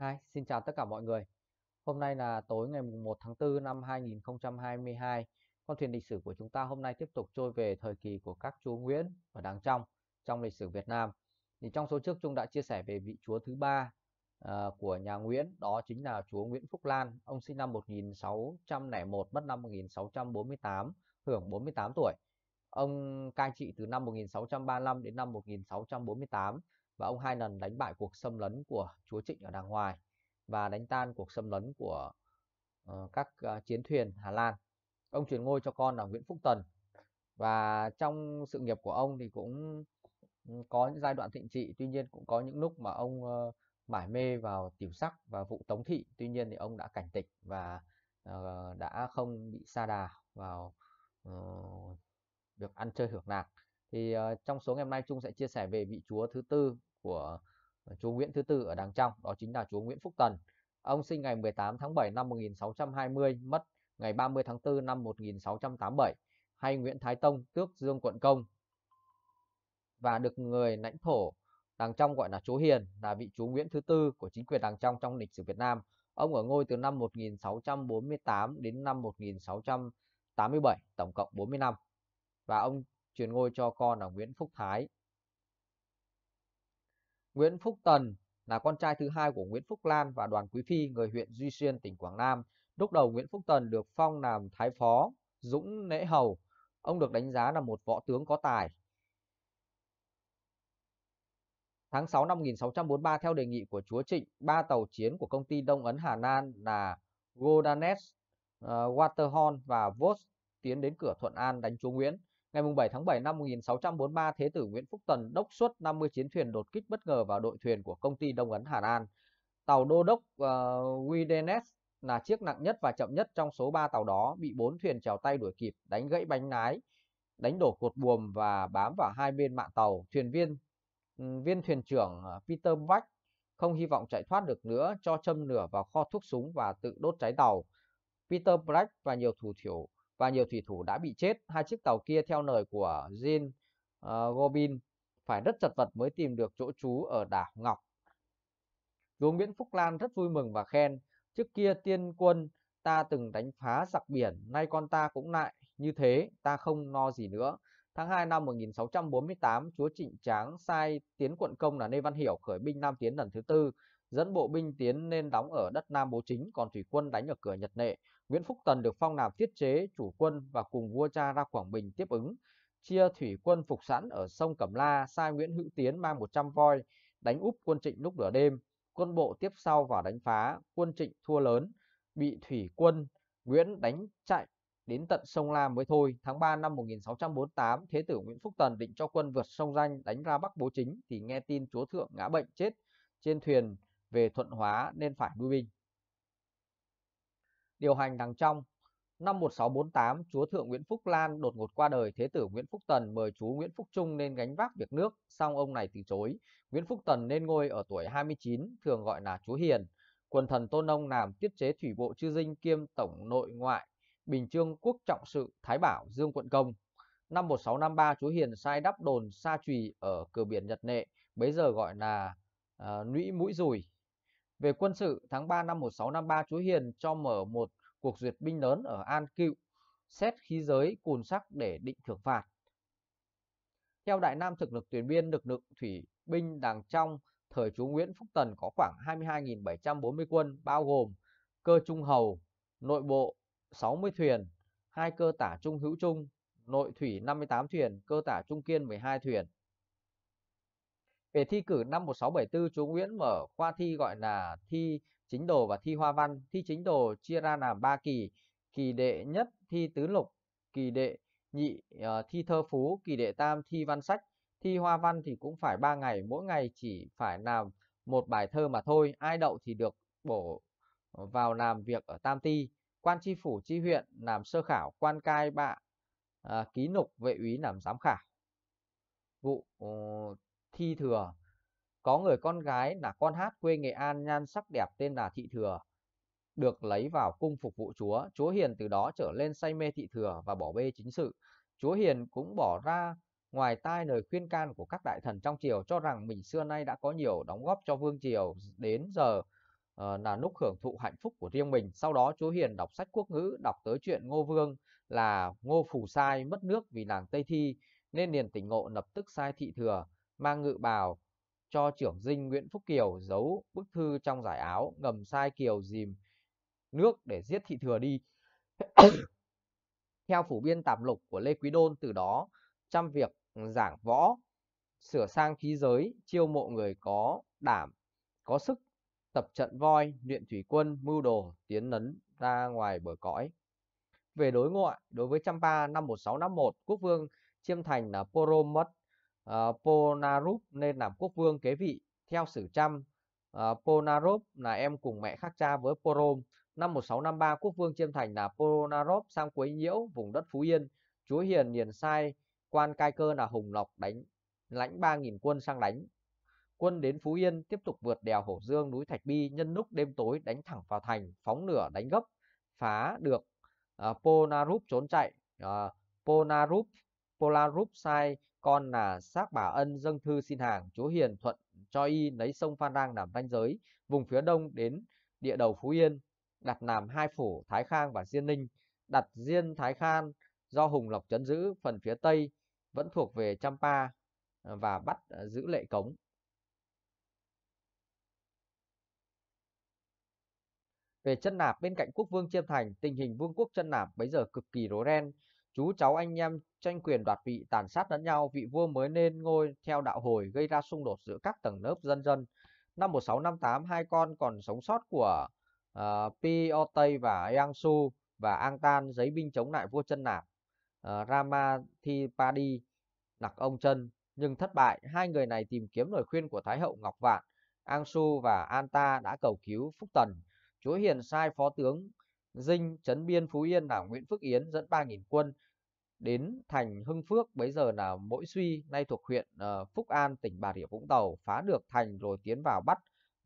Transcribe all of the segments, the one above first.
Hi, xin chào tất cả mọi người. Hôm nay là tối ngày 1 tháng 4 năm 2022. Con thuyền lịch sử của chúng ta hôm nay tiếp tục trôi về thời kỳ của các chúa Nguyễn và Đàng Trong trong lịch sử Việt Nam. Thì trong số trước chúng đã chia sẻ về vị chúa thứ ba uh, của nhà Nguyễn, đó chính là chúa Nguyễn Phúc Lan. Ông sinh năm 1601, mất năm 1648, hưởng 48 tuổi. Ông cai trị từ năm 1635 đến năm 1648 và ông hai lần đánh bại cuộc xâm lấn của chúa Trịnh ở đàng hoài và đánh tan cuộc xâm lấn của uh, các uh, chiến thuyền Hà Lan. Ông truyền ngôi cho con là Nguyễn Phúc Tần và trong sự nghiệp của ông thì cũng ừ, có những giai đoạn thịnh trị tuy nhiên cũng có những lúc mà ông uh, mải mê vào tiểu sắc và vụ tống thị tuy nhiên thì ông đã cảnh tịch và uh, đã không bị sa đà vào uh, việc ăn chơi hưởng lạc thì uh, trong số ngày hôm nay Trung sẽ chia sẻ về vị chúa thứ tư của ờ, chúa Nguyễn thứ tư ở đàng trong, đó chính là chúa Nguyễn Phúc Tần. Ông sinh ngày 18 tháng 7 năm 1620, mất ngày 30 tháng 4 năm 1687, hay Nguyễn Thái Tông tước Dương quận công và được người lãnh thổ đàng trong gọi là chúa Hiền là vị chúa Nguyễn thứ tư của chính quyền đàng trong trong lịch sử Việt Nam. Ông ở ngôi từ năm 1648 đến năm 1687, tổng cộng 40 năm. Và ông truyền ngôi cho con là Nguyễn Phúc Thái Nguyễn Phúc Tần là con trai thứ hai của Nguyễn Phúc Lan và Đoàn Quý Phi người huyện Duy Xuyên tỉnh Quảng Nam. Lúc đầu Nguyễn Phúc Tần được phong làm thái phó, dũng lễ hầu. Ông được đánh giá là một võ tướng có tài. Tháng 6 năm 1643 theo đề nghị của chúa Trịnh, ba tàu chiến của công ty Đông Ấn Hà Lan là Godanes, ờ, Waterhorn và Vos tiến đến cửa Thuận An đánh chúa Nguyễn. Ngày 7 tháng 7 năm 1643, Thế tử Nguyễn Phúc Tần đốc xuất 50 chiến thuyền đột kích bất ngờ vào đội thuyền của công ty Đông Ấn Hà An. Tàu đô đốc uh, ờ, Widenes là chiếc nặng nhất và chậm nhất trong số 3 tàu đó bị bốn thuyền chèo tay đuổi kịp, đánh gãy bánh lái, đánh đổ cột buồm và bám vào hai bên mạn tàu. Thuyền viên ừ, viên thuyền trưởng ờ, Peter Vách không hy vọng chạy thoát được nữa cho châm lửa vào kho thuốc súng và tự đốt cháy tàu. Peter Black và nhiều thủ thiểu và nhiều thủy thủ đã bị chết. Hai chiếc tàu kia theo lời của Jean uh, ờ, Gobin phải rất chật vật mới tìm được chỗ trú ở đảo Ngọc. Vua Nguyễn Phúc Lan rất vui mừng và khen, trước kia tiên quân ta từng đánh phá giặc biển, nay con ta cũng lại như thế, ta không no gì nữa. Tháng 2 năm 1648, chúa Trịnh Tráng sai tiến quận công là Lê Văn Hiểu khởi binh Nam Tiến lần thứ tư, dẫn bộ binh tiến nên đóng ở đất Nam Bố Chính, còn thủy quân đánh ở cửa Nhật Nệ. Nguyễn Phúc Tần được phong làm tiết chế chủ quân và cùng vua cha ra Quảng Bình tiếp ứng, chia thủy quân phục sẵn ở sông Cẩm La, sai Nguyễn Hữu Tiến mang 100 voi đánh úp quân Trịnh lúc nửa đêm, quân bộ tiếp sau vào đánh phá, quân Trịnh thua lớn, bị thủy quân Nguyễn đánh chạy đến tận sông La mới thôi. Tháng 3 năm 1648, Thế tử Nguyễn Phúc Tần định cho quân vượt sông Danh đánh ra Bắc Bố Chính thì nghe tin chúa thượng ngã bệnh chết trên thuyền về Thuận Hóa nên phải lui binh. Điều hành đằng trong, năm 1648, Chúa Thượng Nguyễn Phúc Lan đột ngột qua đời, Thế tử Nguyễn Phúc Tần mời chú Nguyễn Phúc Trung nên gánh vác việc nước, song ông này từ chối. Nguyễn Phúc Tần lên ngôi ở tuổi 29, thường gọi là chú Hiền. Quần thần Tôn Ông làm tiết chế thủy bộ chư dinh kiêm tổng nội ngoại, Bình Trương Quốc Trọng Sự, Thái Bảo, Dương Quận Công. Năm 1653, chú Hiền sai đắp đồn Sa Trùy ở cửa biển Nhật Nệ, bấy giờ gọi là uh, Nũy Mũi Rùi, về quân sự, tháng 3 năm 1653, Chúa Hiền cho mở một cuộc duyệt binh lớn ở An Cựu, xét khí giới cùn sắc để định thưởng phạt. Theo Đại Nam thực lực tuyển biên lực lượng thủy binh đàng trong thời chúa Nguyễn Phúc Tần có khoảng 22.740 quân bao gồm cơ trung hầu, nội bộ 60 thuyền, hai cơ tả trung hữu trung, nội thủy 58 thuyền, cơ tả trung kiên 12 thuyền. Về thi cử năm 1674, chú Nguyễn mở khoa thi gọi là thi chính đồ và thi hoa văn. Thi chính đồ chia ra làm 3 kỳ, kỳ đệ nhất thi tứ lục, kỳ đệ nhị uh, thi thơ phú, kỳ đệ tam thi văn sách. Thi hoa văn thì cũng phải 3 ngày, mỗi ngày chỉ phải làm một bài thơ mà thôi. Ai đậu thì được bổ vào làm việc ở Tam Ti. Quan tri phủ tri huyện làm sơ khảo, quan cai bạ, uh, ký nục, vệ úy làm giám khảo. Vụ uh, Thi Thừa. Có người con gái là con hát quê Nghệ An nhan sắc đẹp tên là Thị Thừa, được lấy vào cung phục vụ chúa. Chúa Hiền từ đó trở lên say mê thị thừa và bỏ bê chính sự. Chúa Hiền cũng bỏ ra ngoài tai lời khuyên can của các đại thần trong triều cho rằng mình xưa nay đã có nhiều đóng góp cho vương triều đến giờ ờ, là lúc hưởng thụ hạnh phúc của riêng mình. Sau đó chúa Hiền đọc sách quốc ngữ, đọc tới chuyện Ngô Vương là Ngô Phù Sai mất nước vì nàng Tây Thi nên liền tỉnh ngộ lập tức sai thị thừa mang ngự bào cho trưởng dinh Nguyễn Phúc Kiều giấu bức thư trong giải áo ngầm sai Kiều dìm nước để giết thị thừa đi. Theo phủ biên tạp lục của Lê Quý Đôn từ đó chăm việc giảng võ, sửa sang khí giới, chiêu mộ người có đảm, có sức, tập trận voi, luyện thủy quân, mưu đồ, tiến nấn ra ngoài bờ cõi. Về đối ngoại, đối với Champa năm 1651, quốc vương Chiêm Thành là Poro mất. Ờ, Ponarup nên làm quốc vương kế vị theo sử trăm. Ờ, Ponarup là em cùng mẹ khác cha với Porom. Năm 1653 quốc vương chiêm thành là Ponarup sang quấy nhiễu vùng đất Phú Yên. Chúa Hiền liền sai quan cai cơ là Hùng Lộc đánh lãnh 3.000 quân sang đánh. Quân đến Phú Yên tiếp tục vượt đèo Hổ Dương núi Thạch Bi nhân lúc đêm tối đánh thẳng vào thành, phóng lửa đánh gấp, phá được uh, Ponarup trốn chạy. Uh, Ponarup Polarup sai con là xác bà ân dâng thư xin hàng chúa hiền thuận cho y lấy sông phan rang làm ranh giới vùng phía đông đến địa đầu phú yên đặt làm hai phủ thái khang và diên ninh đặt diên thái khang do hùng lộc chấn giữ phần phía tây vẫn thuộc về champa ờ, và bắt ờ, giữ lệ cống về chân nạp bên cạnh quốc vương chiêm thành tình hình vương quốc chân nạp bấy giờ cực kỳ rối ren Chú cháu anh em tranh quyền đoạt vị tàn sát lẫn nhau, vị vua mới nên ngôi theo đạo hồi gây ra xung đột giữa các tầng lớp dân dân. Năm 1658, hai con còn sống sót của uh, ờ, Piotr và Yang Su và Ang Tan giấy binh chống lại vua chân nạp uh, Ramathipadi nặc ông chân nhưng thất bại. Hai người này tìm kiếm lời khuyên của Thái hậu Ngọc Vạn, Ang Su và Anta đã cầu cứu Phúc Tần. Chúa Hiền sai phó tướng Dinh trấn biên Phú Yên là Nguyễn Phước Yến dẫn 3.000 quân đến thành Hưng Phước bấy giờ là Mỗi Suy nay thuộc huyện uh, Phúc An tỉnh Bà Rịa Vũng Tàu phá được thành rồi tiến vào bắt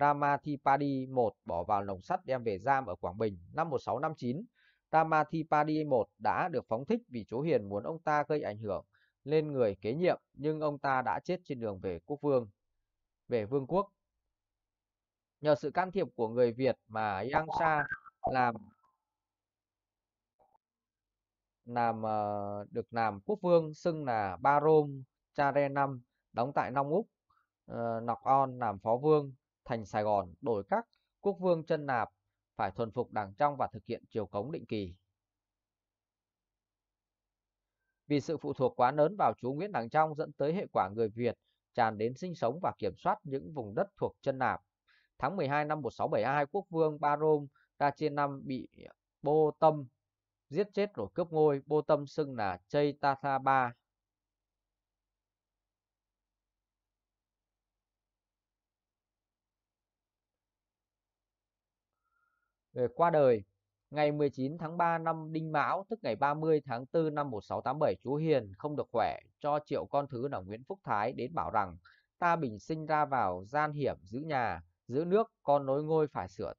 Ramathipadi I bỏ vào lồng sắt đem về giam ở Quảng Bình năm 1659. Ramathipadi I đã được phóng thích vì chú Hiền muốn ông ta gây ảnh hưởng lên người kế nhiệm nhưng ông ta đã chết trên đường về quốc vương về vương quốc nhờ sự can thiệp của người Việt mà Yang Sa làm làm ờ, được làm quốc vương xưng là Barom Chare năm đóng tại Long Úc ờ, Nọc On làm phó vương thành Sài Gòn đổi các quốc vương chân nạp phải thuần phục đảng trong và thực hiện triều cống định kỳ. Vì sự phụ thuộc quá lớn vào chú Nguyễn Đằng Trong dẫn tới hệ quả người Việt tràn đến sinh sống và kiểm soát những vùng đất thuộc chân nạp. Tháng 12 năm 1672, quốc vương Barom Rachin năm bị Bô Tâm giết chết rồi cướp ngôi, Bô Tâm xưng là Chaitata Ba. Về qua đời, ngày 19 tháng 3 năm Đinh Mão, tức ngày 30 tháng 4 năm 1687, chú Hiền không được khỏe, cho triệu con thứ là Nguyễn Phúc Thái đến bảo rằng ta bình sinh ra vào gian hiểm giữ nhà, giữ nước, con nối ngôi phải sửa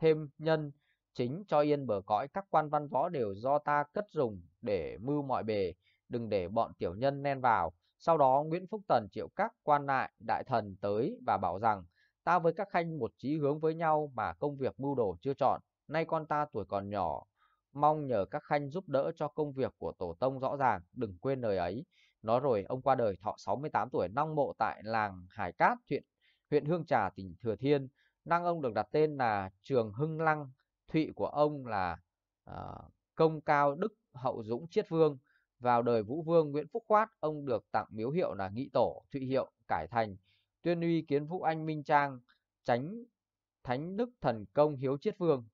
thêm nhân chính cho yên bờ cõi các quan văn võ đều do ta cất dùng để mưu mọi bề đừng để bọn tiểu nhân nen vào sau đó Nguyễn Phúc Tần triệu các quan lại đại thần tới và bảo rằng ta với các khanh một chí hướng với nhau mà công việc mưu đồ chưa chọn nay con ta tuổi còn nhỏ mong nhờ các khanh giúp đỡ cho công việc của tổ tông rõ ràng đừng quên lời ấy nói rồi ông qua đời thọ 68 tuổi nong mộ tại làng Hải Cát huyện huyện Hương Trà tỉnh Thừa Thiên năng ông được đặt tên là Trường Hưng Lăng thụy của ông là uh, công cao đức hậu dũng chiết vương vào đời vũ vương nguyễn phúc khoát ông được tặng miếu hiệu là nghị tổ thụy hiệu cải thành tuyên uy kiến vũ anh minh trang tránh thánh đức thần công hiếu chiết vương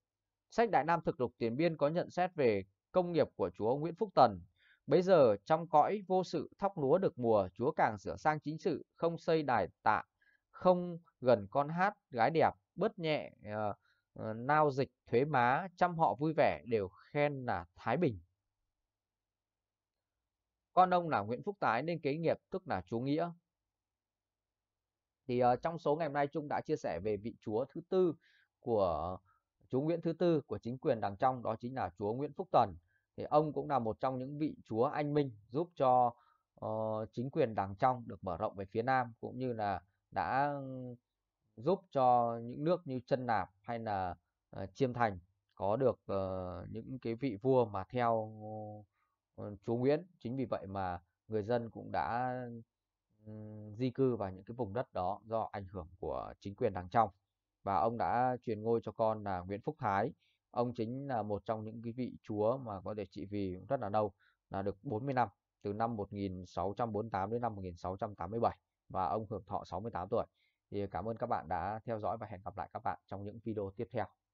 sách đại nam thực lục tiền biên có nhận xét về công nghiệp của chúa nguyễn phúc tần bấy giờ trong cõi vô sự thóc lúa được mùa chúa càng sửa sang chính sự không xây đài tạ không gần con hát gái đẹp bớt nhẹ uh, Ờ, nao dịch thuế má chăm họ vui vẻ đều khen là Thái Bình. Con ông là Nguyễn Phúc Tái nên kế nghiệp tức là chú Nghĩa. Thì uh, trong số ngày hôm nay Trung đã chia sẻ về vị chúa thứ tư của chúa Nguyễn thứ tư của chính quyền đằng trong đó chính là chúa Nguyễn Phúc Tần. Thì ông cũng là một trong những vị chúa anh minh giúp cho uh, chính quyền đằng trong được mở rộng về phía Nam cũng như là đã giúp cho những nước như chân nạp hay là uh, chiêm thành có được uh, những cái vị vua mà theo uh, chúa nguyễn chính vì vậy mà người dân cũng đã ừ, di cư vào những cái vùng đất đó do ảnh hưởng của chính quyền đằng trong và ông đã truyền ngôi cho con là nguyễn phúc thái ông chính là một trong những cái vị chúa mà có thể trị vì rất là lâu là được 40 năm từ năm 1648 đến năm 1687 và ông hưởng thọ 68 tuổi thì cảm ơn các bạn đã theo dõi và hẹn gặp lại các bạn trong những video tiếp theo